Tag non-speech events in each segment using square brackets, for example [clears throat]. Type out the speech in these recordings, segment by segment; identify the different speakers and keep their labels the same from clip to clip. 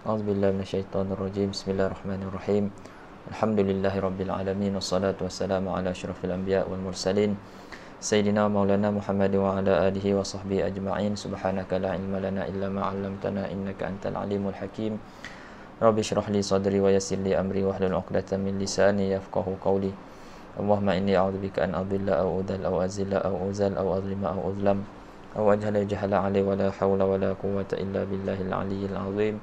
Speaker 1: أعوذ بالله من الشيطان الرجيم بسم الله الرحمن الرحيم الحمد لله رب العالمين والصلاة والسلام على أشرف الأنبياء والمرسلين سيدنا مولانا محمد وعلى آله وصحبه أجمعين سبحانك لا علم لنا إلا ما علمتنا إنك أنت العليم الحكيم رب اشرح لي صدري ويسر لي أمري واحلل عقدة من لساني يفقه قولي اللهم إني أعوذ بك أن أضل أو أذل أو أزل أو أزل أو أظلم أو أظلم أو أجهل جهل علي ولا حول ولا قوة إلا بالله العلي العظيم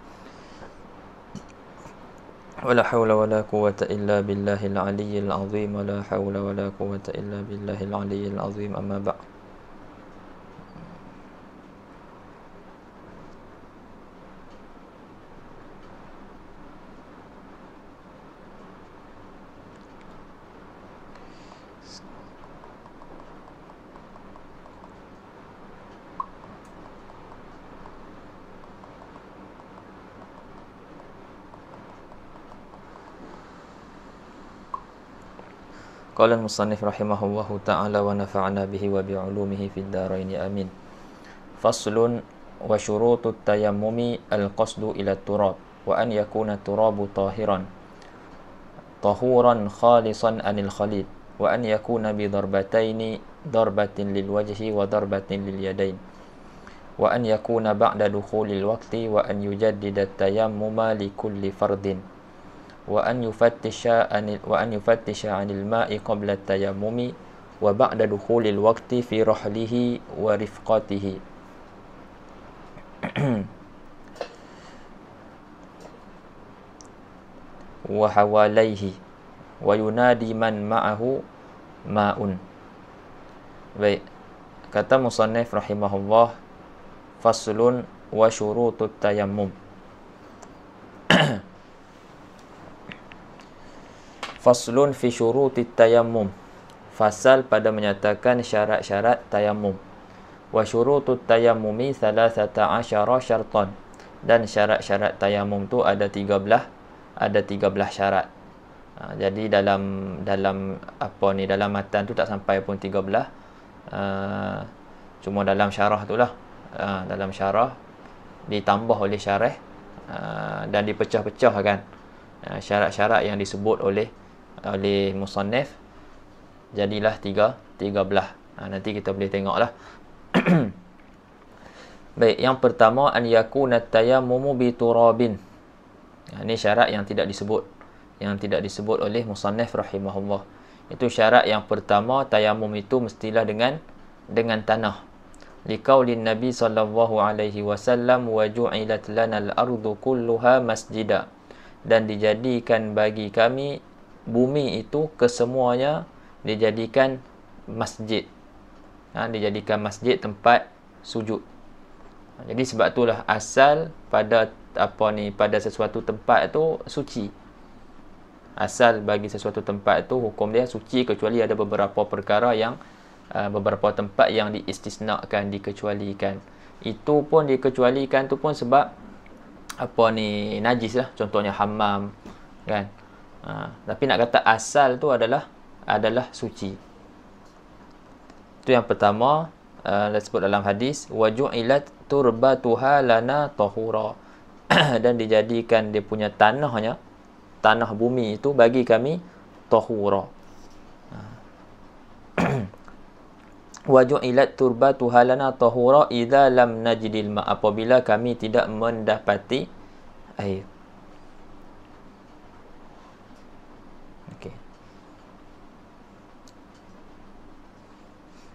Speaker 1: ولا حول ولا قوة إلا بالله العلي العظيم ولا حول ولا قوة إلا بالله العلي العظيم أما بعد قال المصنف رحمه الله تعالى ونفعنا به وبعلومه في الدارين آمين فصل وشروط التيمم القصد إلى التراب وأن يكون التراب طاهرا طهورا خالصا عن الخليل وأن يكون بضربتين ضربة للوجه وضربة لليدين وأن يكون بعد دخول الوقت وأن يجدد التيمم لكل فرد وأن يفتش عن وأن يفتش عن الماء قبل التيمم وبعد دخول الوقت في رحله ورفقته [clears throat] وحواليه وينادي من معه ماء Baik. Kata musannif rahimahullah faslun wa syurutut tayammum. Faslun fi syuruti tayammum. Fasal pada menyatakan syarat-syarat tayammum. Wa syurutu tayammumi thalathata asyara syartan. Dan syarat-syarat tayammum tu ada tiga belah, ada tiga belah syarat. Ha, jadi dalam dalam apa ni dalam matan tu tak sampai pun 13. Uh, ha, cuma dalam syarah tu lah. Uh, dalam syarah ditambah oleh syarah uh, dan dipecah-pecah kan syarat-syarat yang disebut oleh oleh musannif jadilah 3 13 ha, nanti kita boleh tengoklah [clears throat] baik yang pertama an yakuna tayammumu bi turabin ha, ini syarat yang tidak disebut yang tidak disebut oleh musannif rahimahullah itu syarat yang pertama tayammum itu mestilah dengan dengan tanah liqaulin nabi sallallahu alaihi wasallam waju'ilat lana al-ardu kulluha masjida dan dijadikan bagi kami bumi itu kesemuanya dijadikan masjid. Ha, dijadikan masjid tempat sujud. Ha, jadi sebab itulah asal pada apa ni pada sesuatu tempat itu suci. Asal bagi sesuatu tempat itu hukum dia suci kecuali ada beberapa perkara yang ha, beberapa tempat yang diistisnakan dikecualikan. Itu pun dikecualikan tu pun sebab apa ni najis lah contohnya hammam kan ha, tapi nak kata asal tu adalah adalah suci Itu yang pertama uh, eh, sebut dalam hadis waju'ilat turbatuha lana tahura [clears throat] dan dijadikan dia punya tanahnya tanah bumi itu bagi kami tahura ha. [clears throat] waju'ilat turbatuha lana tahura idza lam najidil ma apabila kami tidak mendapati air Okey.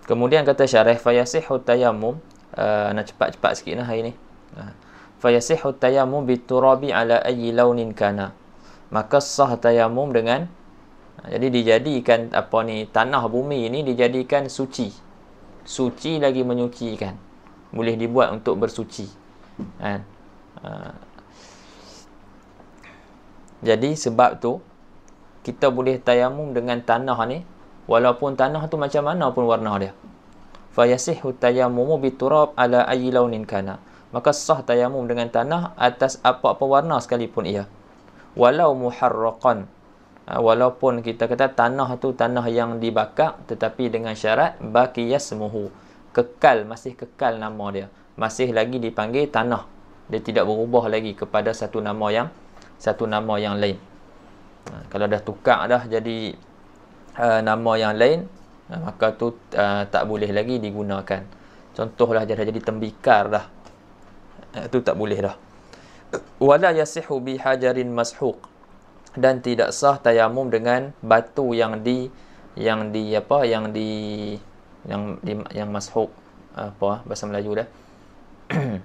Speaker 1: Kemudian kata syarah fayasih tayammum uh, nak cepat-cepat sikit lah hari ni. Ha. Fayasihu tayammum biturabi ala ayi launin kana. Maka sah tayamum dengan ah, jadi dijadikan apa ni tanah bumi ini dijadikan suci. Suci lagi menyucikan. Boleh dibuat untuk bersuci. Kan? Ha. Jadi sebab tu kita boleh tayamum dengan tanah ni walaupun tanah tu macam mana pun warna dia fayasihu tayamumu biturab ala ayyi launin kana maka sah tayamum dengan tanah atas apa-apa warna sekalipun ia walau muharraqan ha, walaupun kita kata tanah tu tanah yang dibakar tetapi dengan syarat muhu kekal masih kekal nama dia masih lagi dipanggil tanah dia tidak berubah lagi kepada satu nama yang satu nama yang lain ha, kalau dah tukar dah jadi uh, nama yang lain uh, maka tu uh, tak boleh lagi digunakan contohlah dah jadi tembikar dah itu uh, tak boleh dah [clears throat] wala yasihu bi hajarin mashuq dan tidak sah tayamum dengan batu yang di yang di apa yang di yang di, yang mashuq apa bahasa Melayu dah [clears throat]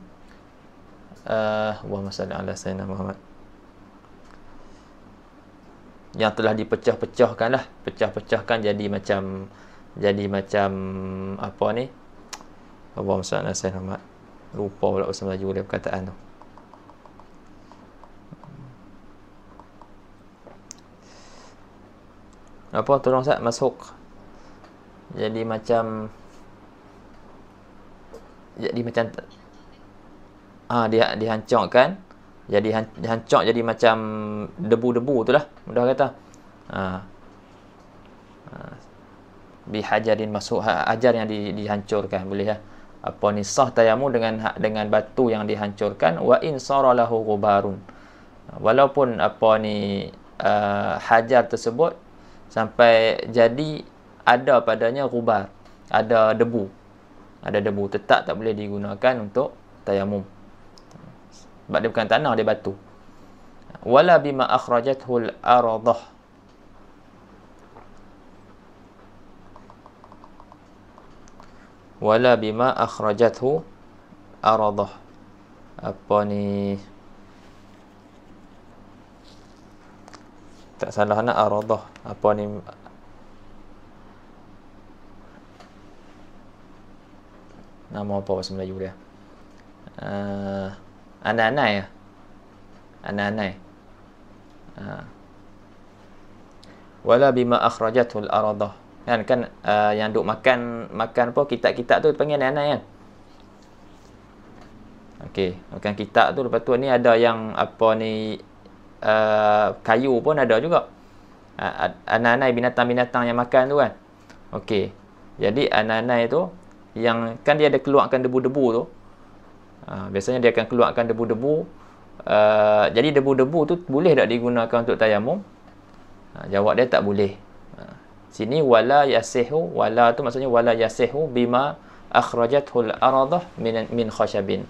Speaker 1: eh uh, wa masallallahu alaihi wasallam Muhammad yang telah dipecah-pecahkan lah pecah-pecahkan jadi macam jadi macam apa ni Allah SWT Rahmat rupa pula bahasa Melayu dia perkataan tu apa tolong saya masuk jadi macam jadi macam ah dia dihancurkan jadi hancok jadi macam debu-debu tu lah mudah kata ha. ha. bi hajarin masuk ha, ajar yang di, dihancurkan boleh ya apa ni sah tayamu dengan ha, dengan batu yang dihancurkan wa in saralahu gubarun walaupun apa ni uh, hajar tersebut sampai jadi ada padanya gubar ada debu ada debu tetap tak boleh digunakan untuk tayamum sebab dia bukan tanah, dia batu. Wala bima akhrajathul aradah. Wala bima akhrajathu aradah. Apa ni? Tak salah nak aradah. Apa ni? Nama apa bahasa Melayu dia? Uh, anak anai anak ah. anai ha wala bima akhrajatul aradah kan kan uh, yang duk makan makan apa kitab-kitab tu panggil anak anai kan makan kitab tu lepas tu ni ada yang apa ni uh, kayu pun ada juga uh, ha, anak binatang-binatang yang makan tu kan okey jadi anak-anak tu yang kan dia ada keluarkan debu-debu tu Ha, biasanya dia akan keluarkan debu-debu uh, jadi debu-debu tu boleh tak digunakan untuk tayamum ha, jawab dia tak boleh ha, sini wala yasihu wala tu maksudnya wala yasihu bima akhrajathul aradh min, min khashabin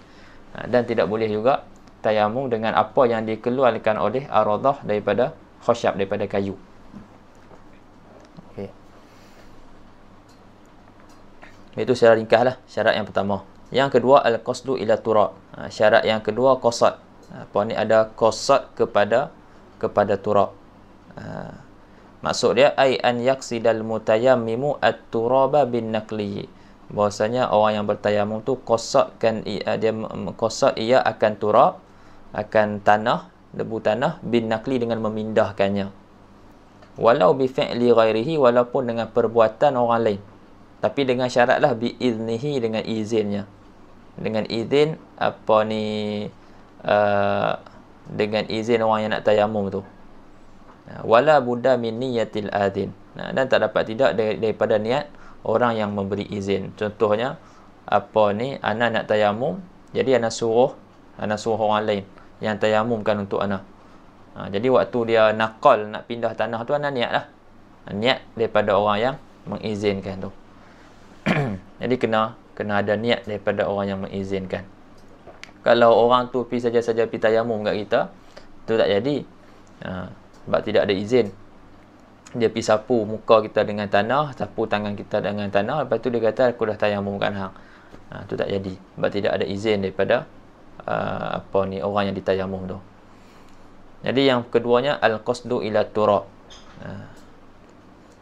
Speaker 1: ha, dan tidak boleh juga tayamum dengan apa yang dikeluarkan oleh aradh daripada khashab daripada kayu Itu secara ringkaslah syarat yang pertama. Yang kedua al-qasdu ila turab. Ha, syarat yang kedua qasad. Ha, apa ni ada qasad kepada kepada turab. Ha, maksud dia ai an yaqsidal mutayammimu at-turaba bin naqli. Bahasanya orang yang bertayamum tu qasadkan eh, dia qasad ia akan turab akan tanah debu tanah bin nakli dengan memindahkannya. Walau bi fi'li ghairihi walaupun dengan perbuatan orang lain. Tapi dengan syaratlah bi iznihi dengan izinnya dengan izin apa ni uh, dengan izin orang yang nak tayamum tu wala budda min niyatil adin nah, dan tak dapat tidak daripada niat orang yang memberi izin contohnya apa ni ana nak tayamum jadi ana suruh ana suruh orang lain yang tayamumkan untuk ana ha, jadi waktu dia nakal nak pindah tanah tu ana niat lah niat daripada orang yang mengizinkan tu [clears throat] jadi kena kena ada niat daripada orang yang mengizinkan kalau orang tu pergi saja-saja pergi tayamum kat kita tu tak jadi ha, sebab tidak ada izin dia pergi sapu muka kita dengan tanah sapu tangan kita dengan tanah lepas tu dia kata aku dah tayamum kan hang ha, tu tak jadi sebab tidak ada izin daripada uh, apa ni orang yang ditayamum tu jadi yang keduanya al-qasdu ila turab ha,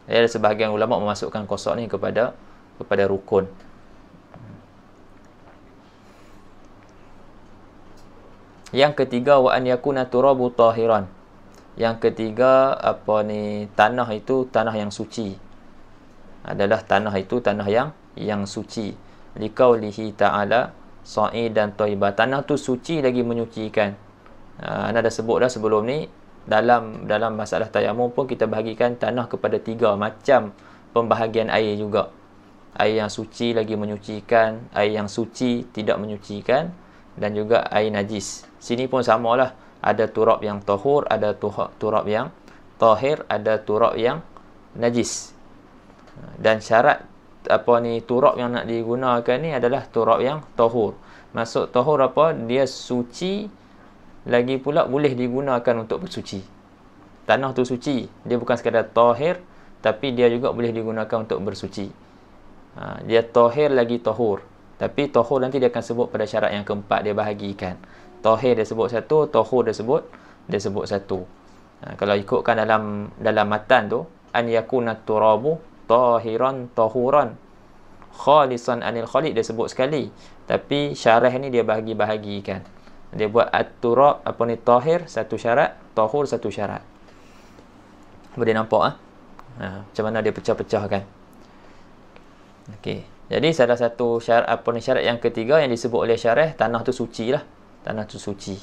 Speaker 1: ada sebahagian ulama memasukkan kosok ni kepada kepada rukun. Yang ketiga wa an yakuna turabu tahiran. Yang ketiga apa ni tanah itu tanah yang suci. Adalah tanah itu tanah yang yang suci. lihi ta'ala dan thayyiban. Tanah tu suci lagi menyucikan. Ah uh, ada sebut dah sebelum ni dalam dalam masalah tayamum pun kita bahagikan tanah kepada tiga macam pembahagian air juga. Air yang suci lagi menyucikan, air yang suci tidak menyucikan dan juga air najis. Sini pun samalah. Ada turab yang tohur, ada turab yang tohir, ada turab yang najis. Dan syarat apa ni turab yang nak digunakan ni adalah turab yang tohur. Masuk tohur apa? Dia suci lagi pula boleh digunakan untuk bersuci. Tanah tu suci. Dia bukan sekadar tohir, tapi dia juga boleh digunakan untuk bersuci. Ha, dia tohir lagi tohur. Tapi tohur nanti dia akan sebut pada syarat yang keempat dia bahagikan. Tohir dia sebut satu, tohur dia sebut dia sebut satu. Ha, kalau ikutkan dalam dalam matan tu an yakuna turabu tahiran tahuran khalisan anil khaliq dia sebut sekali tapi syarah ni dia bahagi-bahagikan dia buat at-turab apa ni tahir satu syarat tahur satu syarat boleh nampak ah ha? ha, macam mana dia pecah-pecahkan okey jadi salah satu syarat apa ni syarat yang ketiga yang disebut oleh syarah tanah tu suci lah. Tanah tu suci.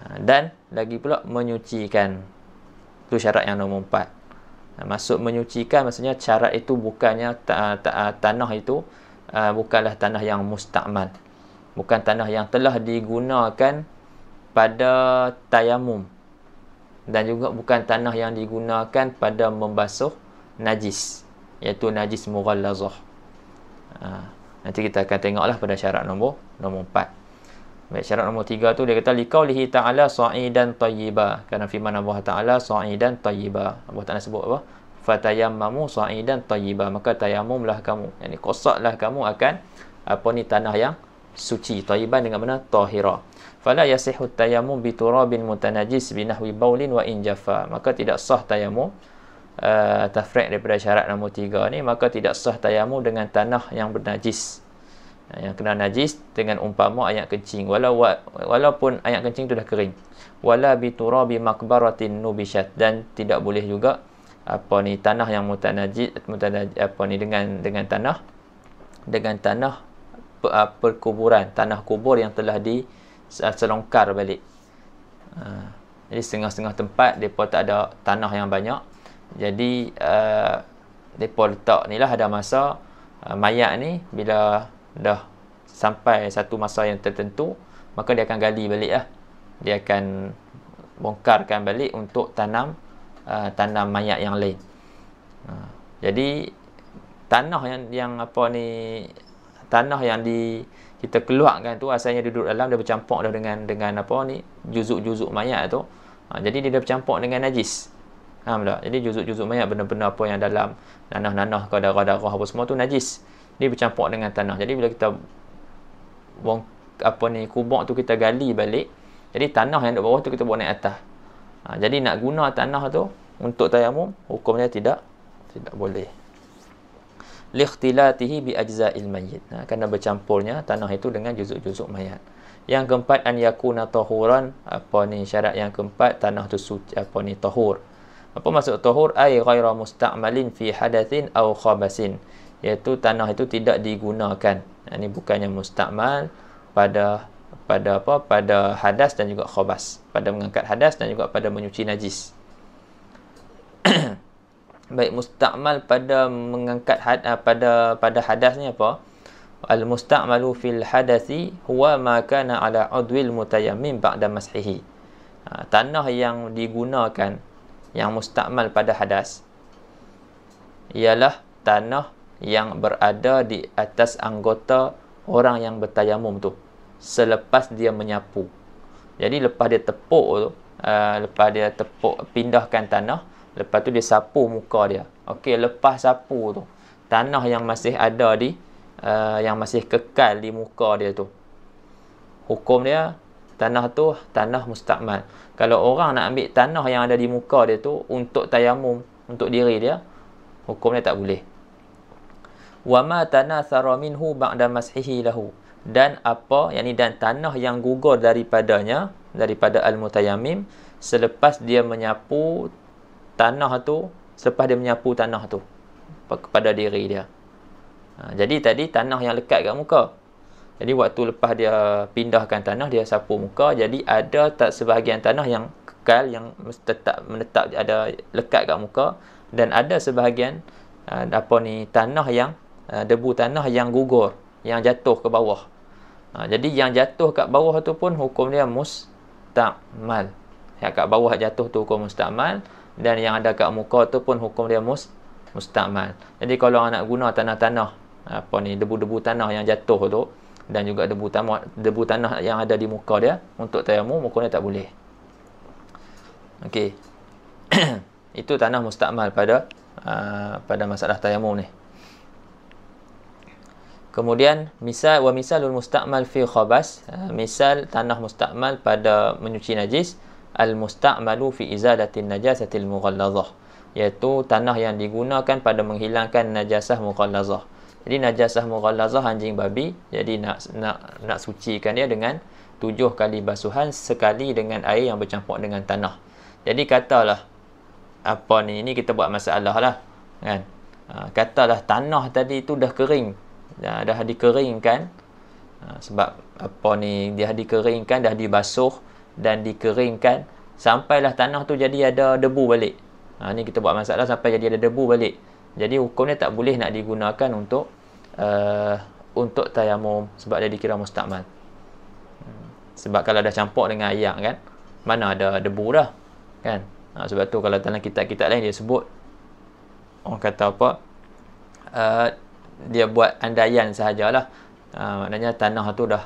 Speaker 1: Ha, dan lagi pula menyucikan. tu syarat yang nomor empat. Ha, Masuk menyucikan maksudnya syarat itu bukannya ta, ta, ta, tanah itu uh, bukanlah tanah yang mustakmal. Bukan tanah yang telah digunakan pada tayamum. Dan juga bukan tanah yang digunakan pada membasuh najis. Iaitu najis mughallazah ha, nanti kita akan tengoklah pada syarat nombor nombor 4 Baik, syarat nombor 3 tu dia kata liqau lihi ta'ala sa'idan tayyiba kerana firman Allah Ta'ala sa'idan tayyiba Allah Ta'ala sebut apa fatayammamu sa'idan tayyiba maka tayammumlah kamu yakni kosaklah kamu akan apa ni tanah yang suci tayyiban dengan mana tahira fala yasihu tayammum biturabin mutanajis binahwi baulin wa injafa maka tidak sah tayammum uh, eh, tafrek daripada syarat nombor tiga ni maka tidak sah tayamu dengan tanah yang bernajis eh, yang kena najis dengan umpama ayat kencing walau walaupun ayat kencing tu dah kering wala bi turabi makbaratin nubishat dan tidak boleh juga apa ni tanah yang mutanajis mutanaj apa ni dengan dengan tanah dengan tanah per, ah, perkuburan tanah kubur yang telah di ah, selongkar balik uh, jadi setengah-setengah tempat depa tak ada tanah yang banyak jadi uh, depa letak ni lah ada masa uh, mayat ni bila dah sampai satu masa yang tertentu maka dia akan gali balik lah dia akan bongkarkan balik untuk tanam uh, tanam mayat yang lain uh, jadi tanah yang yang apa ni tanah yang di kita keluarkan tu asalnya duduk dalam dia bercampur dah dengan dengan apa ni juzuk-juzuk mayat tu uh, jadi dia dah bercampur dengan najis Faham tak? Jadi juzuk-juzuk mayat benda-benda apa yang dalam nanah-nanah ke darah-darah apa semua tu najis. Dia bercampur dengan tanah. Jadi bila kita buang apa ni kubur tu kita gali balik. Jadi tanah yang dekat bawah tu kita buang naik atas. Ha, jadi nak guna tanah tu untuk tayamum hukumnya tidak tidak boleh. Likhtilatihi bi ajza'il mayyit. Ha, kerana bercampurnya tanah itu dengan juzuk-juzuk mayat. Yang keempat an yakuna tahuran apa ni syarat yang keempat tanah tu suci apa ni tahur apa maksud tahur ai ghaira musta'malin fi hadathin aw khabasin iaitu tanah itu tidak digunakan ini bukannya musta'mal pada pada apa pada hadas dan juga khabas pada mengangkat hadas dan juga pada menyuci najis [clears throat] baik musta'mal pada mengangkat had, ah, pada pada hadas ni apa al musta'malu fil hadasi huwa ma kana ala udwil mutayammim ba'da mashihi ah, tanah yang digunakan yang mustakmal pada hadas ialah tanah yang berada di atas anggota orang yang bertayamum tu selepas dia menyapu. Jadi lepas dia tepuk tu, uh, lepas dia tepuk pindahkan tanah, lepas tu dia sapu muka dia. Okey, lepas sapu tu, tanah yang masih ada di uh, yang masih kekal di muka dia tu. Hukum dia tanah tu tanah mustakmal kalau orang nak ambil tanah yang ada di muka dia tu untuk tayamum untuk diri dia hukum dia tak boleh wa ma tanathara minhu ba'da mashihi lahu dan apa yakni dan tanah yang gugur daripadanya daripada al mutayamim selepas dia menyapu tanah tu selepas dia menyapu tanah tu kepada diri dia ha, jadi tadi tanah yang lekat kat muka jadi waktu lepas dia pindahkan tanah dia sapu muka jadi ada tak sebahagian tanah yang kekal yang tetap menetap ada lekat kat muka dan ada sebahagian uh, apa ni tanah yang uh, debu tanah yang gugur yang jatuh ke bawah. Uh, jadi yang jatuh kat bawah tu pun hukum dia mustamal. Yang kat bawah jatuh tu hukum mustamal dan yang ada kat muka tu pun hukum dia must mustamal. Jadi kalau anak guna tanah-tanah apa ni debu-debu tanah yang jatuh tu dan juga debu tanah debu tanah yang ada di muka dia untuk tayamum hukumnya tak boleh. Okey. [clears throat] Itu tanah mustakmal pada uh, pada masalah Tayamu ni. Kemudian misal wa misalul mustakmal fi khabas, uh, misal tanah mustakmal pada menyuci najis al mustakmalu fi izalatin najasatil mughalladhah iaitu tanah yang digunakan pada menghilangkan najasah mughalladhah. Jadi najasah mughallazah anjing babi, jadi nak nak nak sucikan dia dengan tujuh kali basuhan sekali dengan air yang bercampur dengan tanah. Jadi katalah apa ni ini kita buat masalah lah kan. Ha, katalah tanah tadi tu dah kering. Dah, ha, dah dikeringkan ha, sebab apa ni dia dikeringkan dah dibasuh dan dikeringkan sampailah tanah tu jadi ada debu balik. Ha ni kita buat masalah sampai jadi ada debu balik. Jadi hukumnya tak boleh nak digunakan untuk uh, untuk tayamum sebab dia dikira mustakmal hmm. sebab kalau dah campur dengan ayak kan mana ada debu dah kan ha, sebab tu kalau dalam kitab-kitab lain dia sebut orang kata apa uh, dia buat andaian sahajalah uh, maknanya tanah tu dah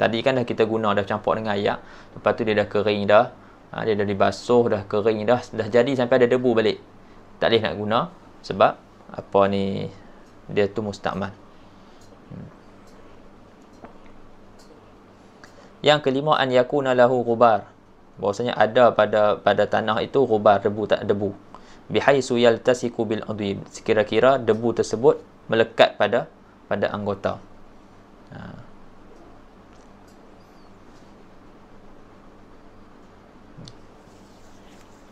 Speaker 1: tadi kan dah kita guna dah campur dengan ayak lepas tu dia dah kering dah ha, dia dah dibasuh dah kering dah dah jadi sampai ada debu balik tak boleh nak guna sebab apa ni dia tu mustakmal. Hmm. Yang kelima an yakuna lahu ghubar. Bahwasanya ada pada pada tanah itu ghubar debu tak debu. Bihaisu yaltasiku bil adim. Sekira-kira debu tersebut melekat pada pada anggota. Ha.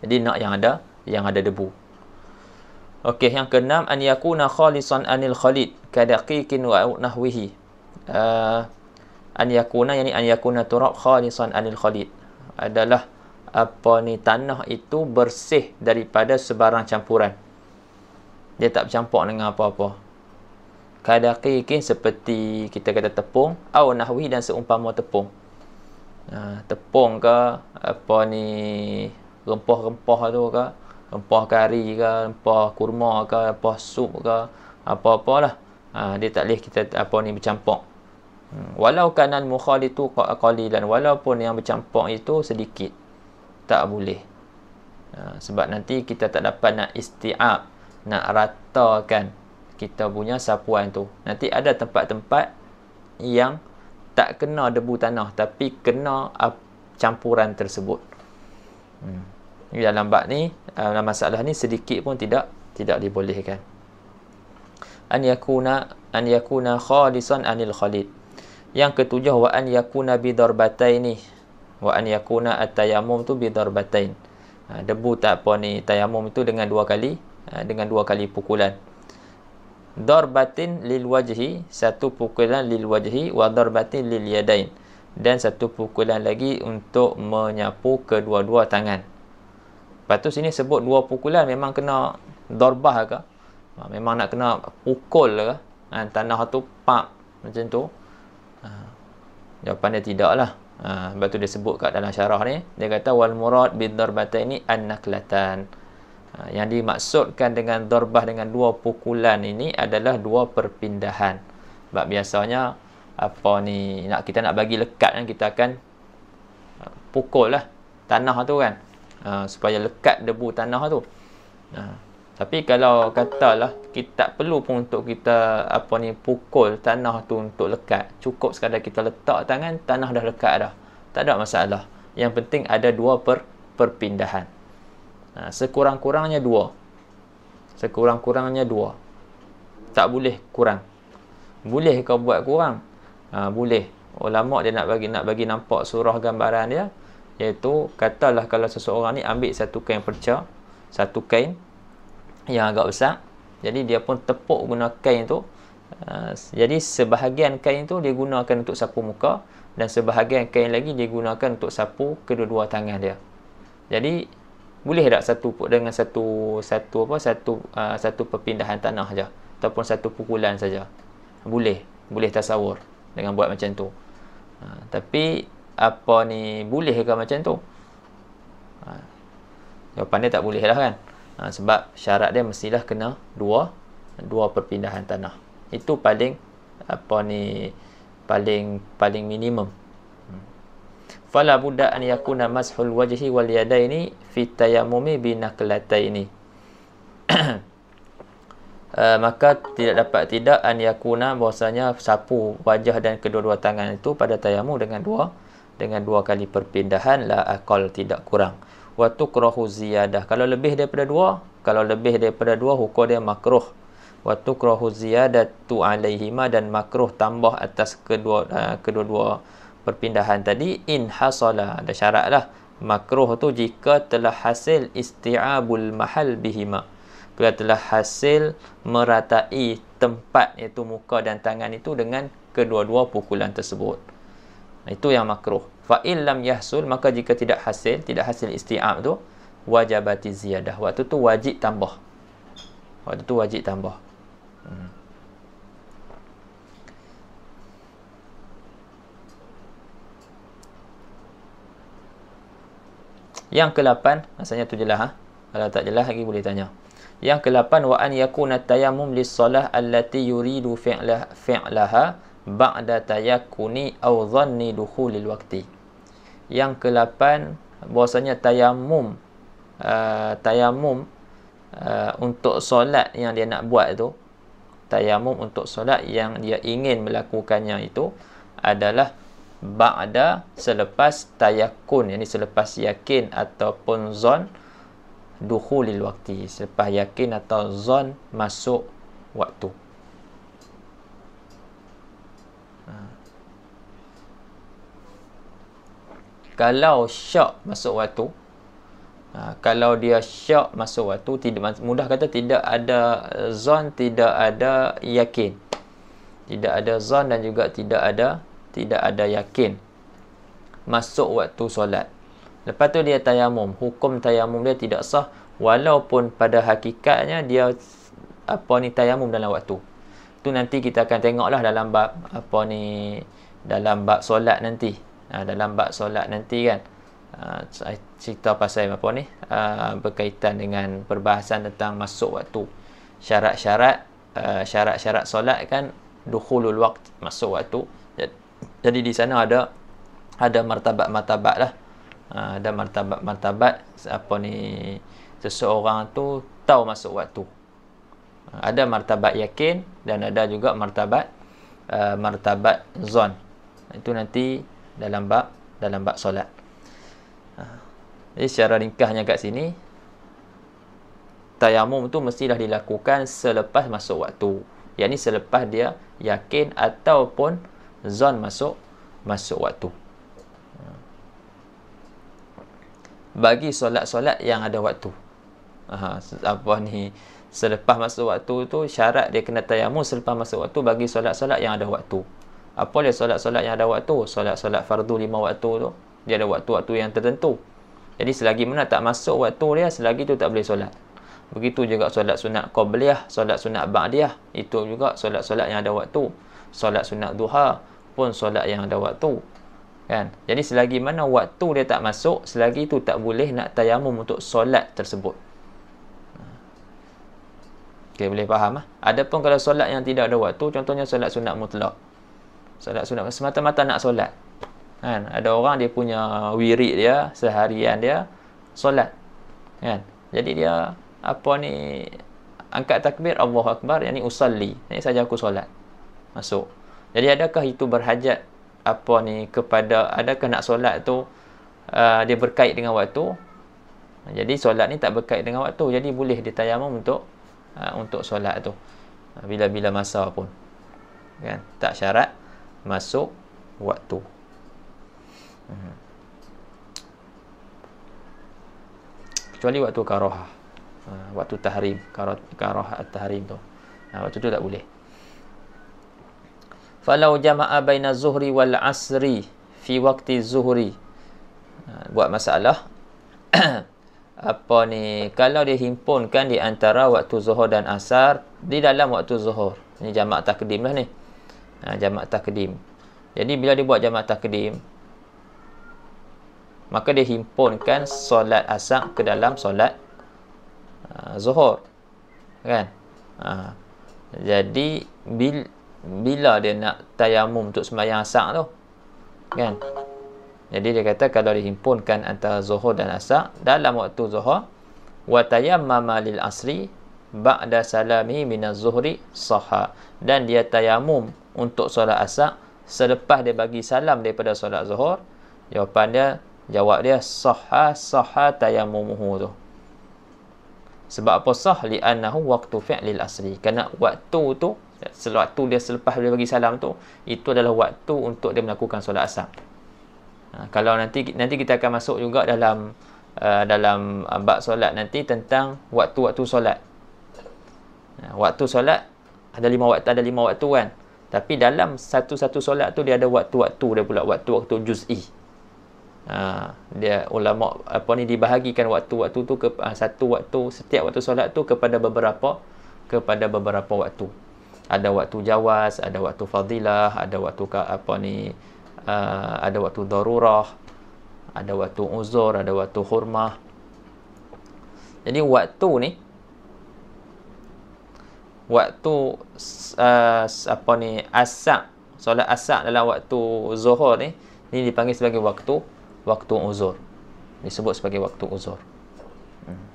Speaker 1: Jadi nak yang ada yang ada debu. Okey, yang keenam an yakuna khalisan anil khalid kadaqiqin wa nahwihi. Uh, an yakuna yani an yakuna turab khalisan anil khalid adalah apa ni tanah itu bersih daripada sebarang campuran. Dia tak bercampur dengan apa-apa. Kadaqiqin seperti kita kata tepung atau nahwi dan seumpama tepung. Uh, tepung ke apa ni rempah-rempah tu ke empah kari ke, empah kurma ke, empah sup ke, apa-apalah. Ha, dia tak boleh kita apa ni bercampur. Hmm. Walau kanan mukhal itu qalilan, walaupun yang bercampur itu sedikit. Tak boleh. Ha, sebab nanti kita tak dapat nak isti'ab, nak ratakan kita punya sapuan tu. Nanti ada tempat-tempat yang tak kena debu tanah tapi kena campuran tersebut. Hmm dalam bab ni eh, dalam masalah ni sedikit pun tidak tidak dibolehkan an yakuna an yakuna khalisan anil khalid yang ketujuh wa an yakuna bidarbatain ni wa an yakuna at-tayammum tu bidarbatain ha, debu tak apa ni tayammum itu dengan dua kali ha, dengan dua kali pukulan darbatin lil wajhi satu pukulan lil wajhi wa darbatin lil yadain dan satu pukulan lagi untuk menyapu kedua-dua tangan Lepas tu sini sebut dua pukulan memang kena dorbah ke? Ha, memang nak kena pukul ke? Ha, tanah tu pak macam tu. Ha, jawapan dia tidak lah. Ha, lepas tu dia sebut kat dalam syarah ni. Dia kata, wal murad bin dorbata ini an-naklatan. Ha, yang dimaksudkan dengan dorbah dengan dua pukulan ini adalah dua perpindahan. Sebab biasanya apa ni nak kita nak bagi lekat kan kita akan ha, pukul lah tanah tu kan ha, supaya lekat debu tanah tu. Ha. Tapi kalau katalah kita tak perlu pun untuk kita apa ni pukul tanah tu untuk lekat. Cukup sekadar kita letak tangan tanah dah lekat dah. Tak ada masalah. Yang penting ada dua per perpindahan. Ha, sekurang-kurangnya dua. Sekurang-kurangnya dua. Tak boleh kurang. Boleh kau buat kurang? Ha, boleh. Ulama dia nak bagi nak bagi nampak surah gambaran dia. Ya? iaitu katalah kalau seseorang ni ambil satu kain perca satu kain yang agak besar jadi dia pun tepuk guna kain tu eh, jadi sebahagian kain tu dia gunakan untuk sapu muka dan sebahagian kain lagi dia gunakan untuk sapu kedua-dua tangan dia jadi boleh tak satu dengan satu satu apa satu eh, satu perpindahan tanah saja ataupun satu pukulan saja boleh boleh tasawur dengan buat macam tu eh, tapi apa ni boleh ke macam tu? Ha. Jawapan dia tak boleh lah kan. Ha, sebab syarat dia mestilah kena dua dua perpindahan tanah. Itu paling apa ni paling paling minimum. Hmm. Fala budda an yakuna mashul wajhi wal yadaini fi tayammumi bi naqlataini. Uh, [clears throat] eh, maka tidak dapat tidak an yakuna bahasanya sapu wajah dan kedua-dua tangan itu pada tayamu dengan dua dengan dua kali perpindahan la akal tidak kurang wa tukrahu ziyadah kalau lebih daripada dua kalau lebih daripada dua hukum dia makruh wa tukrahu ziyadatu alaihima dan makruh tambah atas kedua ah, kedua-dua perpindahan tadi in hasala ada syaratlah makruh tu jika telah hasil isti'abul mahal bihima bila telah hasil meratai tempat iaitu muka dan tangan itu dengan kedua-dua pukulan tersebut itu yang makruh fa in lam yahsul maka jika tidak hasil tidak hasil isti'ab tu wajibati ziyadah waktu tu wajib tambah waktu tu wajib tambah hmm. yang ke-8 maksudnya tu jelah ha? kalau tak jelas lagi boleh tanya yang ke-8 wa an yakuna tayammum lis salah allati yuridu fi'laha fi'laha ba'da tayakuni aw dhanni dukhulil waqti yang ke-8 bahwasanya tayamum uh, tayamum uh, untuk solat yang dia nak buat tu tayamum untuk solat yang dia ingin melakukannya itu adalah ba'da selepas tayakun yakni selepas yakin ataupun zon dukhulil waqti selepas yakin atau zon masuk waktu kalau syak masuk waktu ha, kalau dia syak masuk waktu tidak mudah kata tidak ada zon tidak ada yakin tidak ada zon dan juga tidak ada tidak ada yakin masuk waktu solat lepas tu dia tayamum hukum tayamum dia tidak sah walaupun pada hakikatnya dia apa ni tayamum dalam waktu tu nanti kita akan tengoklah dalam bab apa ni dalam bab solat nanti ha, dalam bab solat nanti kan ha, cerita pasal apa ni ha, berkaitan dengan perbahasan tentang masuk waktu syarat-syarat uh, syarat-syarat solat kan dukhulul waqt masuk waktu jadi di sana ada ada martabat-martabat lah ha, ada martabat-martabat apa ni seseorang tu tahu masuk waktu ada martabat yakin dan ada juga martabat uh, martabat zon itu nanti dalam bab dalam bab solat. Ha. Jadi secara ringkasnya kat sini tayamum tu mestilah dilakukan selepas masuk waktu. Yang ni selepas dia yakin ataupun zon masuk masuk waktu. Ha. Bagi solat-solat yang ada waktu. Ha, apa ni? Selepas masuk waktu tu syarat dia kena tayamum selepas masuk waktu bagi solat-solat yang ada waktu apa dia solat-solat yang ada waktu solat-solat fardu lima waktu tu dia ada waktu-waktu yang tertentu jadi selagi mana tak masuk waktu dia selagi tu tak boleh solat begitu juga solat sunat qabliyah solat sunat ba'diyah itu juga solat-solat yang ada waktu solat sunat duha pun solat yang ada waktu kan jadi selagi mana waktu dia tak masuk selagi tu tak boleh nak tayamum untuk solat tersebut Okay, boleh faham ah? Ada pun kalau solat yang tidak ada waktu, contohnya solat sunat mutlak solat sunat semata-mata nak solat kan ada orang dia punya wirid dia seharian dia solat kan jadi dia apa ni angkat takbir Allahu akbar yakni usalli Ini saja aku solat masuk jadi adakah itu berhajat apa ni kepada adakah nak solat tu uh, dia berkait dengan waktu jadi solat ni tak berkait dengan waktu jadi boleh ditayamam untuk uh, untuk solat tu bila-bila masa pun kan tak syarat masuk waktu hmm. kecuali waktu karoha ha, ah, waktu tahrim karoha tahrim tu ha, waktu tu tak boleh falau jama'a baina zuhri wal asri fi waqti zuhri ah, buat masalah [coughs] apa ni kalau dia himpunkan di antara waktu zuhur dan asar di dalam waktu zuhur ni jamak takdim lah ni ha, jamak takdim jadi bila dia buat jamak takdim maka dia himpunkan solat asar ke dalam solat uh, zuhur kan ha. jadi bil, bila dia nak tayamum untuk sembahyang asar tu kan jadi dia kata kalau dihimpunkan antara zuhur dan asar dalam waktu zuhur wa tayammama lil asri ba'da salami minaz zuhri saha dan dia tayamum untuk solat asar selepas dia bagi salam daripada solat zuhur jawapan dia jawab dia saha saha tayamumuhu tu sebab apa sah li annahu waktu fi'lil asri kerana waktu tu tu dia selepas dia bagi salam tu itu adalah waktu untuk dia melakukan solat asar ha, kalau nanti nanti kita akan masuk juga dalam uh, dalam uh, bab solat nanti tentang waktu-waktu solat waktu solat ada lima waktu ada lima waktu kan tapi dalam satu-satu solat tu dia ada waktu-waktu dia pula waktu-waktu juz'i ha, dia ulama apa ni dibahagikan waktu-waktu tu ke satu waktu setiap waktu solat tu kepada beberapa kepada beberapa waktu ada waktu jawas ada waktu fadilah ada waktu apa ni uh, ada waktu darurah ada waktu uzur ada waktu hormah. jadi waktu ni waktu uh, apa ni asak solat asak dalam waktu zuhur ni ni dipanggil sebagai waktu waktu uzur disebut sebagai waktu uzur hmm.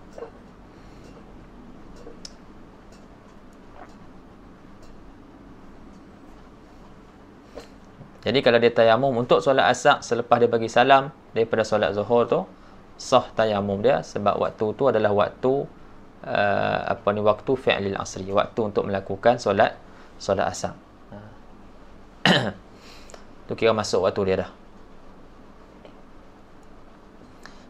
Speaker 1: Jadi kalau dia tayamum untuk solat asak selepas dia bagi salam daripada solat zuhur tu sah tayamum dia sebab waktu tu adalah waktu uh, apa ni waktu fi'lil asri waktu untuk melakukan solat solat asar [coughs] tu kira masuk waktu dia dah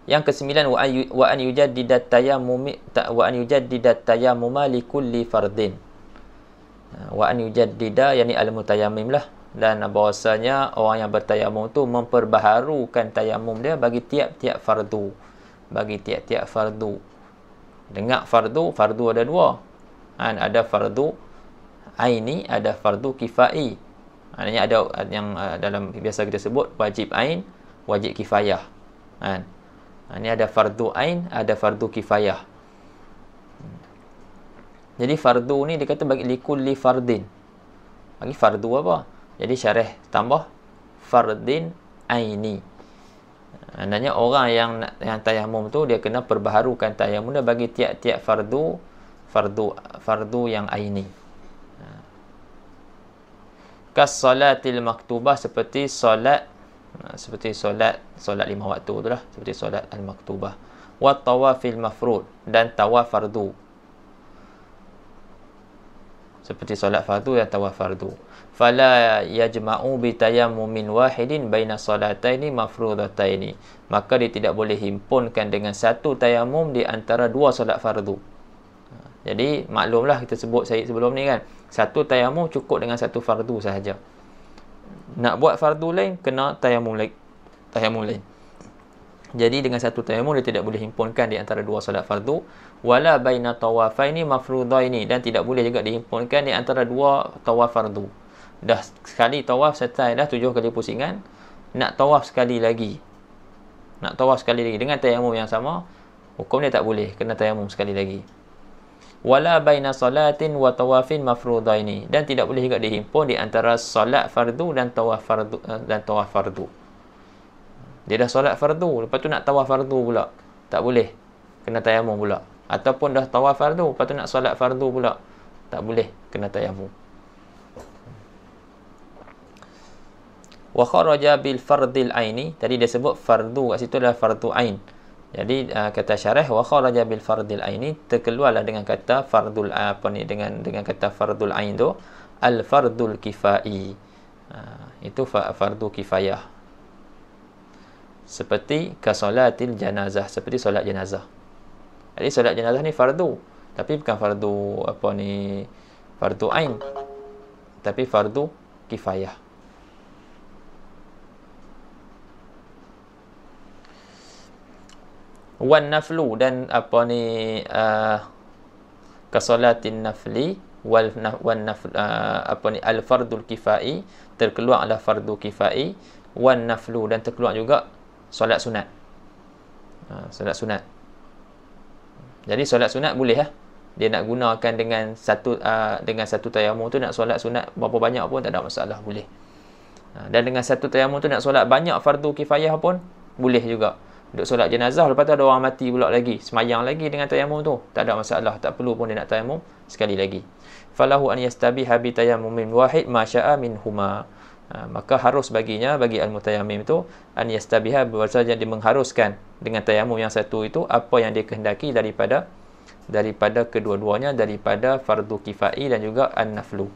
Speaker 1: yang kesembilan wa an yujaddid tayammum wa an yujaddid tayammum li kulli fardin wa an yujaddid uh, yani al mutayammim lah dan bahasanya orang yang bertayamum tu memperbaharukan tayamum dia bagi tiap-tiap fardu bagi tiap-tiap fardu dengar fardu fardu ada dua kan ada fardu aini ada fardu kifai maknanya ada yang eh, dalam biasa kita sebut wajib ain wajib kifayah kan ini ada fardu ain ada fardu kifayah jadi fardu ni dia kata bagi likulli fardin bagi fardu apa jadi syarah tambah fardin aini Andanya orang yang yang tayamum tu dia kena perbaharukan tayamum dia bagi tiap-tiap fardu fardu fardu yang aini. Ha. Kas solatil maktubah seperti solat ha, seperti solat solat lima waktu tu lah seperti solat al maktubah wa tawafil mafrud dan tawaf fardu seperti solat fardu dan tawaf fardu fala yajma'u bitayammumin wahidin baina salataini mafruḍataini maka dia tidak boleh himpunkan dengan satu tayamum di antara dua solat fardu ha, jadi maklumlah kita sebut saya sebelum ni kan satu tayamum cukup dengan satu fardu sahaja nak buat fardu lain kena tayammum lain tayammum lain jadi dengan satu tayamum dia tidak boleh himpunkan di antara dua solat fardu wala baina tawafaini mafruḍaini dan tidak boleh juga dihimpunkan di antara dua tawaf fardu dah sekali tawaf setai dah tujuh kali pusingan nak tawaf sekali lagi nak tawaf sekali lagi dengan tayamum yang sama hukum dia tak boleh kena tayamum sekali lagi wala baina salatin wa tawafin mafrudaini dan tidak boleh juga dihimpun di antara solat fardu dan tawaf fardu eh, dan tawaf fardu dia dah solat fardu lepas tu nak tawaf fardu pula tak boleh kena tayamum pula ataupun dah tawaf fardu lepas tu nak solat fardu pula tak boleh kena tayamum wa kharaja bil fardil aini tadi dia sebut fardu kat situ adalah fardu ain jadi uh, kata syarah wa kharaja bil fardil aini terkeluarlah dengan kata fardul ah, apa ni dengan dengan kata fardul ain tu al fardul kifai uh, itu fa- fardu kifayah seperti kasolatil jenazah seperti solat jenazah jadi solat jenazah ni fardu tapi bukan fardu apa ni fardu ain tapi fardu kifayah wan naflu dan apa ni uh, kasolatin nafli wal wan naflu uh, apa ni al fardul kifai terkeluarlah fardu kifai wan naflu dan terkeluar juga solat sunat uh, solat sunat jadi solat sunat boleh lah dia nak gunakan dengan satu uh, dengan satu tayamum tu nak solat sunat berapa banyak pun tak ada masalah boleh uh, dan dengan satu tayamum tu nak solat banyak fardu kifayah pun boleh juga duduk solat jenazah lepas tu ada orang mati pula lagi semayang lagi dengan tayamum tu tak ada masalah tak perlu pun dia nak tayamum sekali lagi falahu an yastabi habi tayamum min wahid ma sya'a min huma ha, maka harus baginya bagi al mutayamim tu an yastabi yastabiha bermaksudnya dia mengharuskan dengan tayamum yang satu itu apa yang dia kehendaki daripada daripada kedua-duanya daripada fardu kifai dan juga an naflu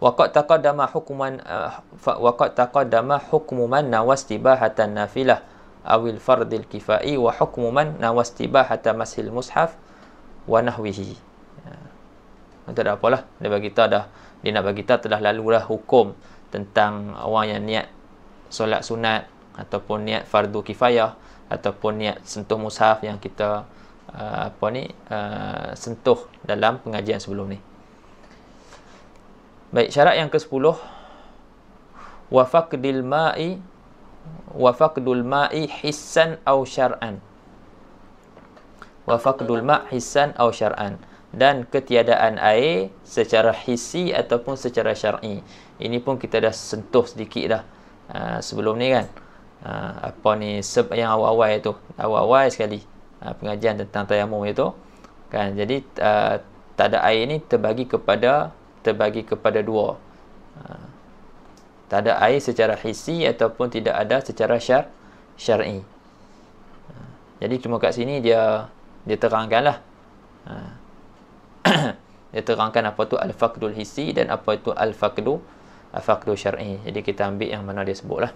Speaker 1: waqad taqaddama hukuman uh, waqad taqaddama hukmu man nawastibahatan nafilah awil fardil kifai wa hukmu man nawastibahata masil mushaf wa nahwihi ya. Uh, tak ada apalah dia bagi kita dah dia nak bagi kita telah lah hukum tentang orang yang niat solat sunat ataupun niat fardu kifayah ataupun niat sentuh mushaf yang kita uh, apa ni uh, sentuh dalam pengajian sebelum ni Baik, syarat yang ke-10 wafaqdil ma'i wafaqdul ma'i hissan aw syar'an. Wafaqdul ma' hissan aw syar'an dan ketiadaan air secara hissi ataupun secara syar'i. Ini pun kita dah sentuh sedikit dah uh, sebelum ni kan. Uh, apa ni sub yang awal-awal tu awal-awal sekali uh, pengajian tentang tayamum itu kan jadi uh, tak ada air ni terbagi kepada terbagi kepada dua ha. tak ada air secara hisi ataupun tidak ada secara syar syar'i ha. jadi cuma kat sini dia dia terangkanlah ha. [clears throat] dia terangkan apa tu al-faqdul hisi dan apa itu al-faqdu al-faqdu syar'i jadi kita ambil yang mana dia sebut lah.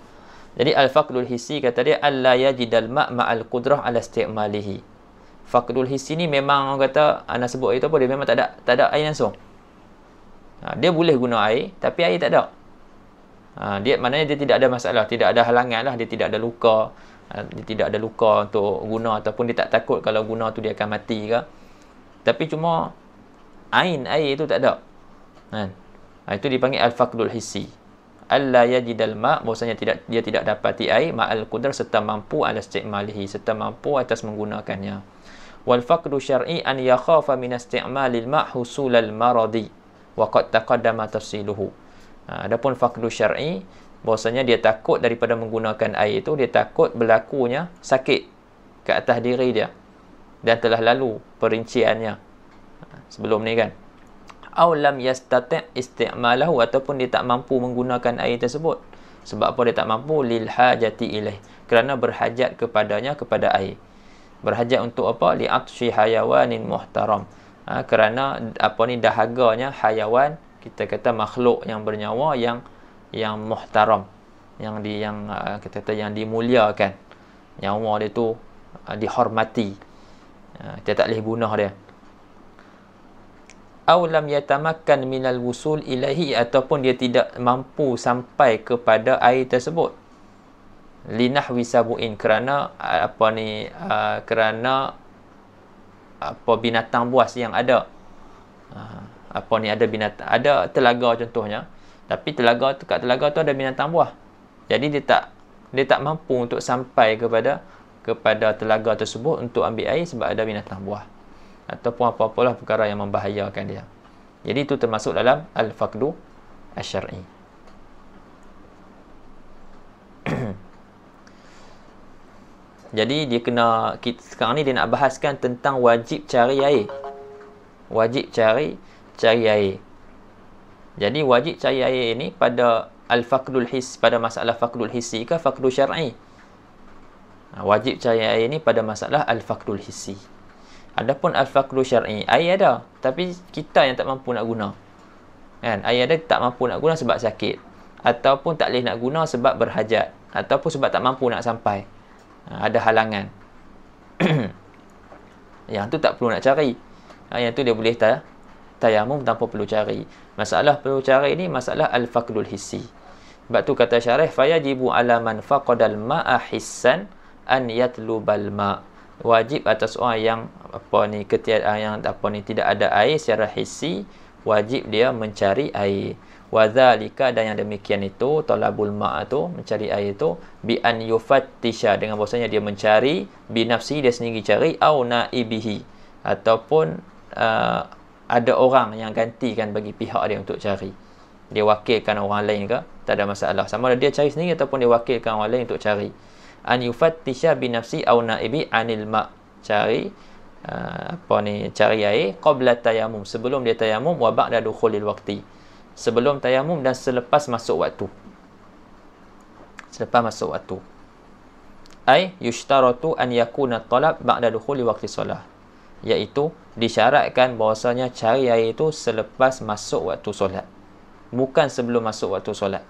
Speaker 1: jadi al-faqdul hisi kata dia alla yajidal ma' ma'al qudrah ala istimalihi Fakdul hisi ni memang orang kata anak sebut itu apa dia memang tak ada tak ada air langsung so ha, dia boleh guna air tapi air tak ada ha, dia maknanya dia tidak ada masalah tidak ada halangan lah dia tidak ada luka ha, dia tidak ada luka untuk guna ataupun dia tak takut kalau guna tu dia akan mati ke tapi cuma ain air tu tak ada ha, ha itu dipanggil al-faqdul hissi alla yajid al-ma maksudnya tidak dia tidak dapati air ma al-qudrah serta mampu ala istimalihi serta mampu atas menggunakannya wal faqdu syar'i an yakhafa min istimalil ma husul al-maradi wa qad taqaddama tafsiluhu ha, adapun faqdu syar'i bahasanya dia takut daripada menggunakan air itu dia takut berlakunya sakit ke atas diri dia dan telah lalu perinciannya ha, sebelum ni kan au lam yastati' isti'malahu ataupun dia tak mampu menggunakan air tersebut sebab apa dia tak mampu lil hajati ilaih kerana berhajat kepadanya kepada air berhajat untuk apa li'atshi hayawanin muhtaram ha, kerana apa ni dahaganya hayawan kita kata makhluk yang bernyawa yang yang muhtaram yang di yang ha, kita kata yang dimuliakan nyawa dia tu ha, dihormati ha, kita uh, tak boleh bunuh dia atau lam yatamakkan minal wusul ilahi ataupun dia tidak mampu sampai kepada air tersebut linah wisabuin kerana apa ni kerana apa binatang buas yang ada uh, apa ni ada binatang ada telaga contohnya tapi telaga tu kat telaga tu ada binatang buah jadi dia tak dia tak mampu untuk sampai kepada kepada telaga tersebut untuk ambil air sebab ada binatang buah ataupun apa-apalah perkara yang membahayakan dia jadi itu termasuk dalam al-faqdu asy-syar'i Jadi dia kena kita, sekarang ni dia nak bahaskan tentang wajib cari air. Wajib cari cari air. Jadi wajib cari air ini pada al-faqdul his pada masalah faqdul hisi ke faqdul syar'i? Ha, wajib cari air ini pada masalah al-faqdul hissi. Adapun al-faqdul syar'i, air ada tapi kita yang tak mampu nak guna. Kan? Air ada tak mampu nak guna sebab sakit ataupun tak boleh nak guna sebab berhajat ataupun sebab tak mampu nak sampai. Ha, ada halangan [clears throat] yang tu tak perlu nak cari ha, yang tu dia boleh tak tayamum tanpa perlu cari masalah perlu cari ni masalah al-faqdul hissi sebab tu kata syarah fayajibu ala man faqadal ma'a hissan an yatlubal ma' wajib atas orang yang apa ni ketiadaan ah, yang apa ni tidak ada air secara hissi wajib dia mencari air wazalika dan yang demikian itu tolabul ma itu mencari air itu bi an tisha dengan bahasanya dia mencari bi dia sendiri cari au naibihi ataupun uh, ada orang yang gantikan bagi pihak dia untuk cari dia wakilkan orang lain ke tak ada masalah sama ada dia cari sendiri ataupun dia wakilkan orang lain untuk cari an yufattisha bi nafsi au naibi anil ma cari uh, apa ni cari air qabla tayamum sebelum dia tayamum wa ba'da dukhulil waqti sebelum tayamum dan selepas masuk waktu selepas masuk waktu ai yushtaratu an yakuna talab ba'da dukhulil waqti solah iaitu disyaratkan bahawasanya cari air itu selepas masuk waktu solat bukan sebelum masuk waktu solat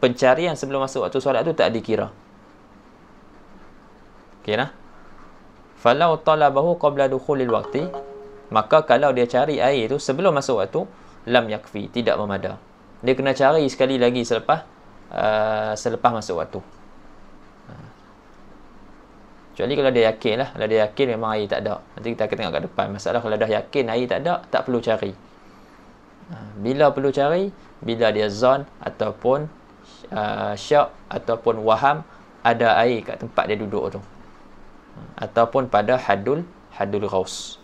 Speaker 1: pencarian sebelum masuk waktu solat itu tak dikira Okay, nah? falau talabahu qabla dukhulil waqti maka kalau dia cari air tu sebelum masuk waktu lam yakfi tidak memadah dia kena cari sekali lagi selepas uh, selepas masuk waktu Kecuali kalau dia yakin lah. Kalau dia yakin memang air tak ada. Nanti kita akan tengok kat depan. Masalah kalau dah yakin air tak ada, tak perlu cari. Ha, bila perlu cari? Bila dia zon ataupun uh, syak ataupun waham ada air kat tempat dia duduk tu ataupun pada hadul hadul ghaus.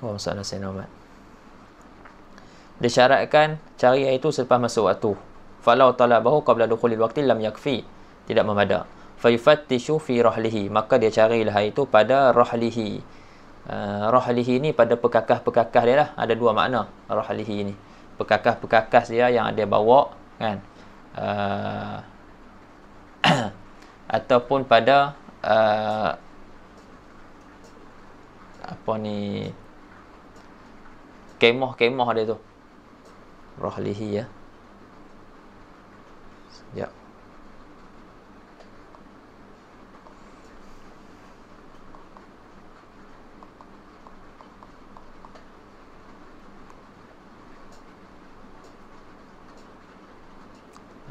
Speaker 1: Allahumma salla sayyidina Disyaratkan cari air itu selepas masa waktu. Falau bahu qabla dukhulil waqti lam yakfi. Tidak memada. Fa yufattishu fi rahlihi. Maka dia cari air itu pada rahlihi. Uh, ah, rahlihi ni pada pekakah-pekakah dia lah. Ada dua makna rahlihi ni. Pekakah-pekakah dia yang dia bawa kan. Uh, [coughs] ataupun pada uh, apa ni kemah-kemah dia tu rahlihi ya sekejap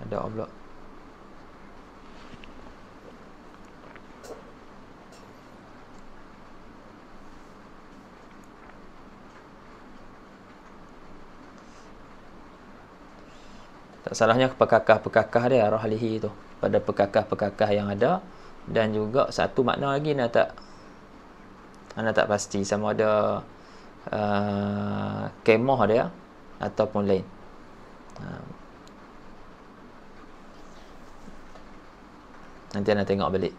Speaker 1: ada oblak masalahnya pekakah-pekakah dia rahlihi tu pada pekakah-pekakah yang ada dan juga satu makna lagi nak tak anda tak pasti sama ada uh, kemah dia ataupun lain uh. nanti anda tengok balik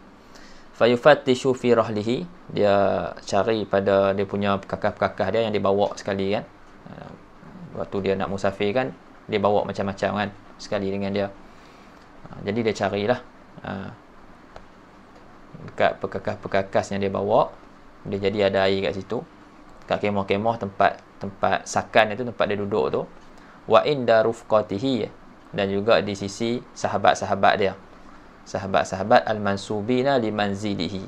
Speaker 1: fayufatishu fi rahlihi dia cari pada dia punya pekakah-pekakah dia yang dibawa sekali kan uh, waktu dia nak musafir kan dia bawa macam-macam kan sekali dengan dia ha, jadi dia carilah ha, dekat perkakas-perkakas yang dia bawa dia jadi ada air kat situ kat kemah-kemah tempat tempat sakan itu tempat dia duduk tu wa inda rufqatihi dan juga di sisi sahabat-sahabat dia sahabat-sahabat al-mansubina li manzilihi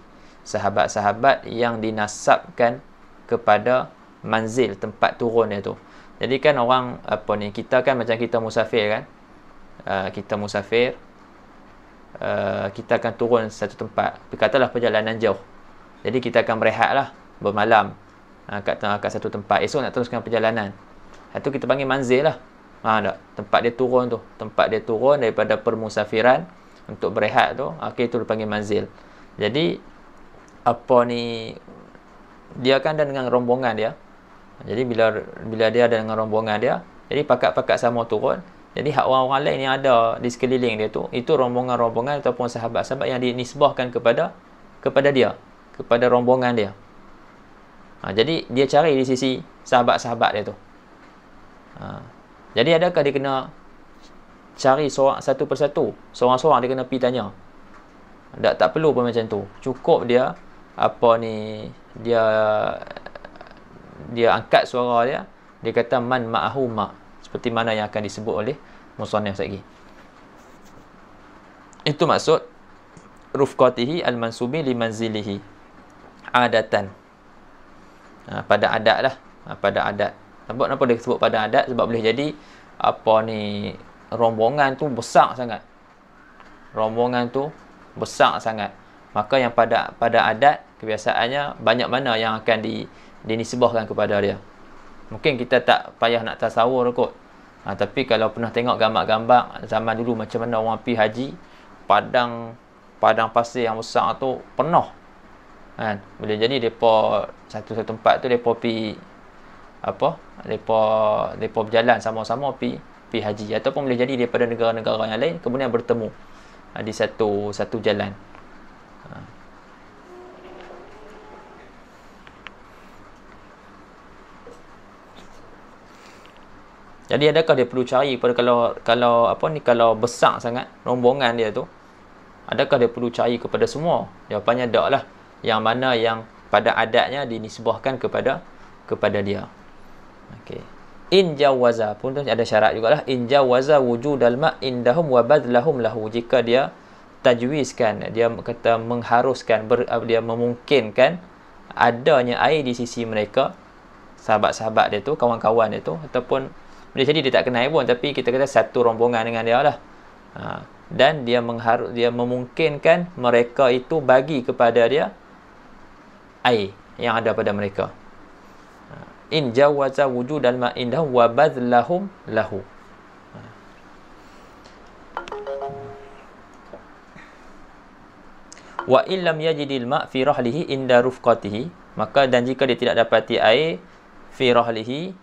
Speaker 1: sahabat-sahabat yang dinasabkan kepada manzil tempat turun dia tu jadi kan orang apa ni kita kan macam kita musafir kan uh, kita musafir uh, kita akan turun satu tempat katalah perjalanan jauh jadi kita akan berehatlah bermalam uh, kat, kat satu tempat esok nak teruskan perjalanan itu kita panggil manzil lah ha, tak? tempat dia turun tu tempat dia turun daripada permusafiran untuk berehat tu okey itu panggil manzil jadi apa ni dia kan ada dengan rombongan dia jadi bila bila dia ada dengan rombongan dia jadi pakat-pakat sama turun jadi hak orang-orang lain yang ada di sekeliling dia tu, itu rombongan-rombongan ataupun sahabat-sahabat yang dinisbahkan kepada kepada dia, kepada rombongan dia. Ha, jadi dia cari di sisi sahabat-sahabat dia tu. Ha, jadi adakah dia kena cari seorang satu persatu? Seorang-seorang dia kena pergi tanya. Tak tak perlu pun macam tu. Cukup dia apa ni dia dia angkat suara dia dia kata man ma'ahu ma' seperti mana yang akan disebut oleh musannif lagi itu maksud rufqatihi al-mansubi li manzilihi adatan ha, pada adat lah ha, pada adat nampak kenapa dia sebut pada adat sebab boleh jadi apa ni rombongan tu besar sangat rombongan tu besar sangat maka yang pada pada adat kebiasaannya banyak mana yang akan di dinisbahkan kepada dia Mungkin kita tak payah nak tasawur kot. Ha, tapi kalau pernah tengok gambar-gambar zaman dulu macam mana orang pergi haji, padang padang pasir yang besar tu penuh. Ha, boleh jadi depa satu-satu tempat tu depa pergi apa? Depa depa berjalan sama-sama pergi pergi haji ataupun boleh jadi daripada negara-negara yang lain kemudian bertemu ha, di satu satu jalan. Ha. Jadi adakah dia perlu cari pada kalau kalau apa ni kalau besar sangat rombongan dia tu? Adakah dia perlu cari kepada semua? Jawapannya tak lah. Yang mana yang pada adatnya dinisbahkan kepada kepada dia. Okey. In jawaza pun tu ada syarat jugalah. In jawaza wujudal ma indahum wa badlahum lahu jika dia tajwizkan dia kata mengharuskan ber, dia memungkinkan adanya air di sisi mereka sahabat-sahabat dia tu kawan-kawan dia tu ataupun boleh jadi dia tak kenal pun tapi kita kata satu rombongan dengan dia lah ha. dan dia mengharu dia memungkinkan mereka itu bagi kepada dia air yang ada pada mereka ha, in jawaza wujud al indah wa badlahum lahu ha. wa illam yajidil ma' fi rahlihi inda maka dan jika dia tidak dapat air firahlihi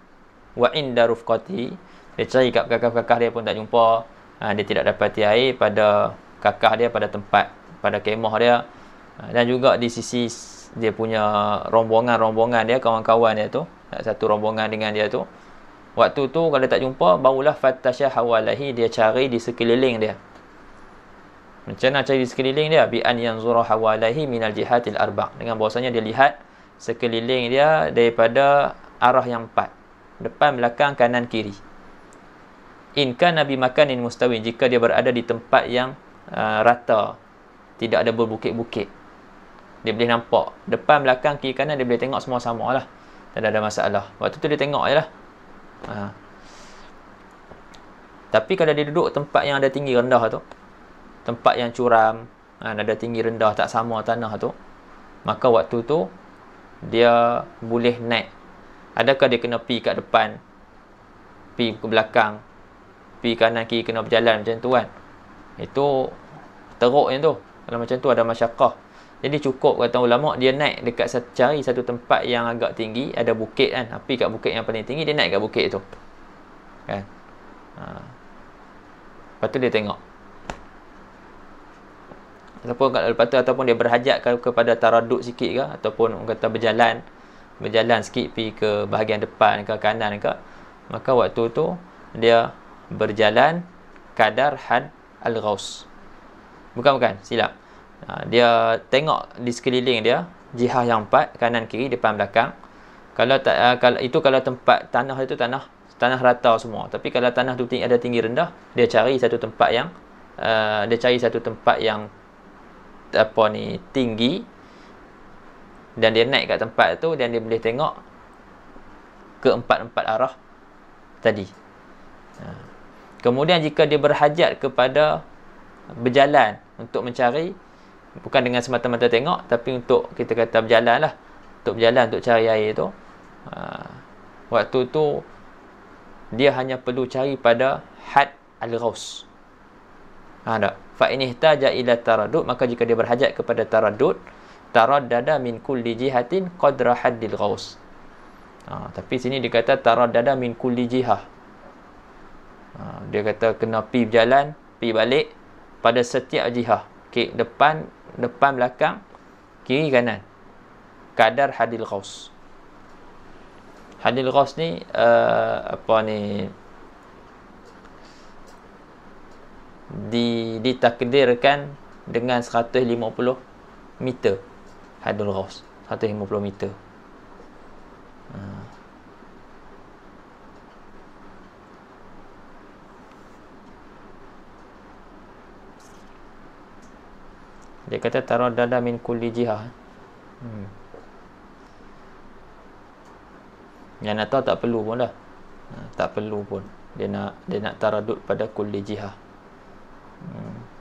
Speaker 1: wa inda rufqati dia cari kat kakak-kakak dia pun tak jumpa ha, dia tidak dapati air pada kakak dia pada tempat pada kemah dia ha, dan juga di sisi dia punya rombongan-rombongan dia kawan-kawan dia tu ah, satu rombongan dengan dia tu waktu tu kalau tak jumpa barulah fatasha hawalahi dia cari di sekeliling dia macam mana cari di sekeliling dia bi an yanzura hawalahi minal jihatil arba dengan bahasanya dia lihat sekeliling dia daripada arah yang empat depan belakang kanan kiri Inka Nabi makanin mustawin jika dia berada di tempat yang uh, rata tidak ada berbukit-bukit dia boleh nampak depan belakang kiri kanan dia boleh tengok semua sama lah, tidak ada masalah waktu tu dia tengok lah. ha. tapi kalau dia duduk tempat yang ada tinggi rendah tu tempat yang curam ha, ada tinggi rendah tak sama tanah tu maka waktu tu dia boleh naik Adakah dia kena pergi kat depan Pergi ke belakang Pergi kanan kiri kena berjalan macam tu kan Itu teruk yang tu Kalau macam tu ada masyarakat Jadi cukup kata ulama dia naik dekat satu, Cari satu tempat yang agak tinggi Ada bukit kan Api kat bukit yang paling tinggi Dia naik kat bukit tu Kan ha. Lepas tu dia tengok Ataupun kalau lepas tu ataupun dia berhajat kepada taradut sikit ke ataupun kata berjalan berjalan sikit pergi ke bahagian depan ke kanan ke maka waktu tu dia berjalan kadar had al-ghaus bukan bukan silap ha, dia tengok di sekeliling dia jihah yang empat kanan kiri depan belakang kalau tak ha, kalau itu kalau tempat tanah itu tanah tanah rata semua tapi kalau tanah tu tinggi ada tinggi rendah dia cari satu tempat yang uh, dia cari satu tempat yang apa ni tinggi dan dia naik kat tempat tu dan dia boleh tengok ke empat-empat arah tadi. Ha. Kemudian jika dia berhajat kepada berjalan untuk mencari bukan dengan semata-mata tengok tapi untuk kita kata berjalan lah untuk berjalan untuk cari air tu ha. waktu tu dia hanya perlu cari pada had al-ghaus ha, tak? fa'inih tajah ila taradud maka jika dia berhajat kepada taradud taraddada min kulli jihatin qadra haddil ghaus. Ha, tapi sini dia kata taraddada min kulli jihah. Ha, dia kata kena pi berjalan, pi balik pada setiap jihah. Okay, depan, depan belakang, kiri kanan. Kadar hadil ghaus. Hadil ghaus ni uh, apa ni di ditakdirkan dengan 150 meter Hadul Ghaus 150 meter hmm. Dia kata taruh dada min kulli jihah hmm. Yang nak tahu tak perlu pun dah ha, tak perlu pun dia nak dia nak taradut pada kulli jihah hmm.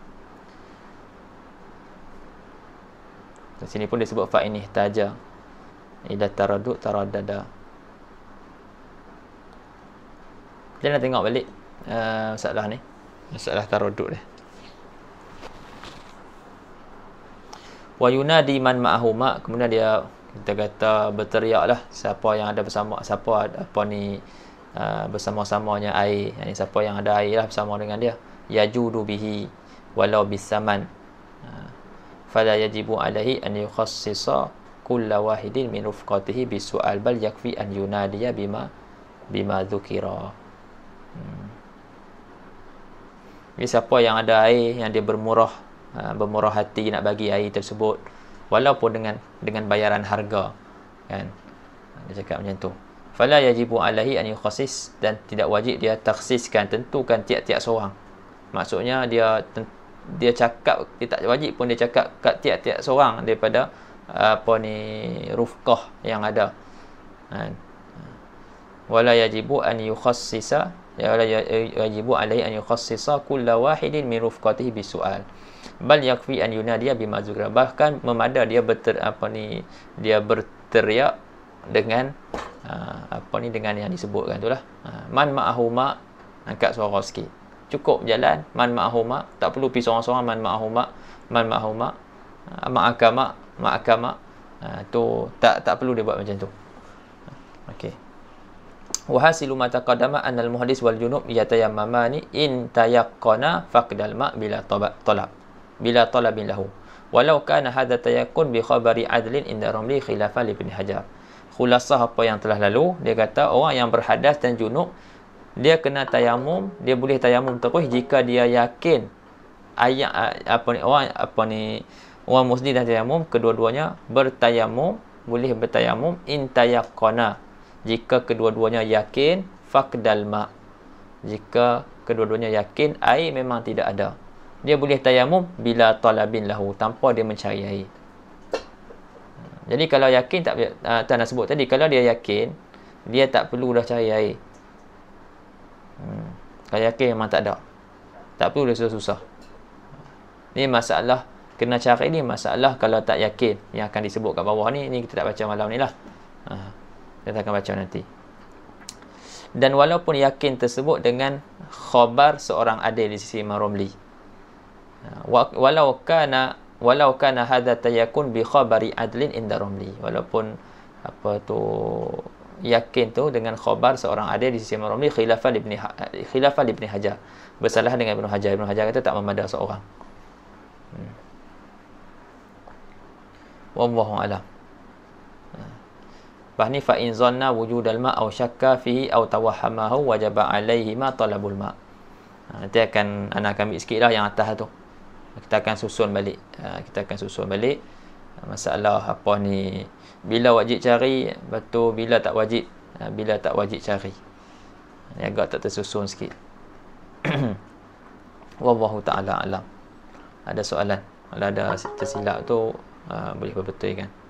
Speaker 1: Di sini pun disebut fa ini taja. Ida taradu taradada. Kita nak tengok balik uh, masalah ni. Masalah taradu ni. Wa yunadi man ma'ahuma. Kemudian dia kita kata berteriak lah siapa yang ada bersama siapa apa ni uh, eh, bersama-samanya air yani siapa yang ada air lah bersama dengan dia yajudu bihi walau bisaman ah fala yajibu alaihi an yukhassisa kulla wahidin min rufqatihi bi su'al bal yakfi an yunadiya bima bima dhukira hmm. ni siapa yang ada air yang dia bermurah ha, bermurah hati nak bagi air tersebut walaupun dengan dengan bayaran harga kan ha, dia cakap macam tu fala yajibu alaihi an yukhassis dan tidak wajib dia taksiskan tentukan tiap-tiap seorang maksudnya dia dia cakap dia tak wajib pun dia cakap kat tiap-tiap seorang daripada apa ni rufqah yang ada kan wala yajibu an yukhassisa ya wala ya, yajibu alai an yukhassisa kull wahidin min rufqatihi bi sual bal yakfi an yunadi bima zukra bahkan memada dia berter, apa ni dia berteriak dengan ha, apa ni dengan yang disebutkan itulah ha. man ma'ahuma angkat suara sikit cukup jalan man ma'ahuma tak perlu pergi seorang-seorang man ma'ahuma man ma'ahuma ah, mak agama ha, tu tak tak perlu dia buat macam tu okey wa hasilu ma taqaddama anna al muhaddis wal junub yatayammamani in tayaqqana faqdal ma bila tabat talab bila talabin lahu walau kana hadha tayakun bi khabari adlin inda ramli khilafa li ibn hajar khulasah apa yang telah lalu dia kata orang yang berhadas dan junub dia kena tayamum dia boleh tayamum terus jika dia yakin ayat apa ni orang apa ni orang muslim dan tayamum kedua-duanya bertayamum boleh bertayamum in tayaqqana jika kedua-duanya yakin faqdal ma jika kedua-duanya yakin air memang tidak ada dia boleh tayamum bila talabin lahu tanpa dia mencari air jadi kalau yakin tak uh, ah, tak nak sebut tadi kalau dia yakin dia tak perlu dah cari air Hmm. Kau yakin memang tak ada. Tak perlu dia susah-susah. Ni masalah kena cari ni masalah kalau tak yakin yang akan disebut kat bawah ni ini kita tak baca malam ni lah ha, kita akan baca nanti dan walaupun yakin tersebut dengan khobar seorang adil di sisi Imam Romli ha, walau kana walau kana hadha tayakun bi khabari adlin inda Romli walaupun apa tu yakin tu dengan khabar seorang ada di sisi Imam Romli khilafah Ibn ha- eh, khilafah Ibn Hajar. Bersalah dengan Ibn Hajar. Ibn Hajar kata tak memandang seorang. Hmm. Wallahu alam. Hmm. Bahni fa in zanna wujudal ma aw syakka fihi aw tawahhamahu wajaba alaihi ma talabul ma. Ha, nanti akan anak akan ambil sikitlah yang atas tu. Kita akan susun balik. Ha, kita akan susun balik ha, masalah apa ni bila wajib cari betul bila tak wajib ha, bila tak wajib cari ni agak tak tersusun sikit [clears throat] wallahu taala alam ada soalan kalau ada tersilap tu uh, boleh perbetulkan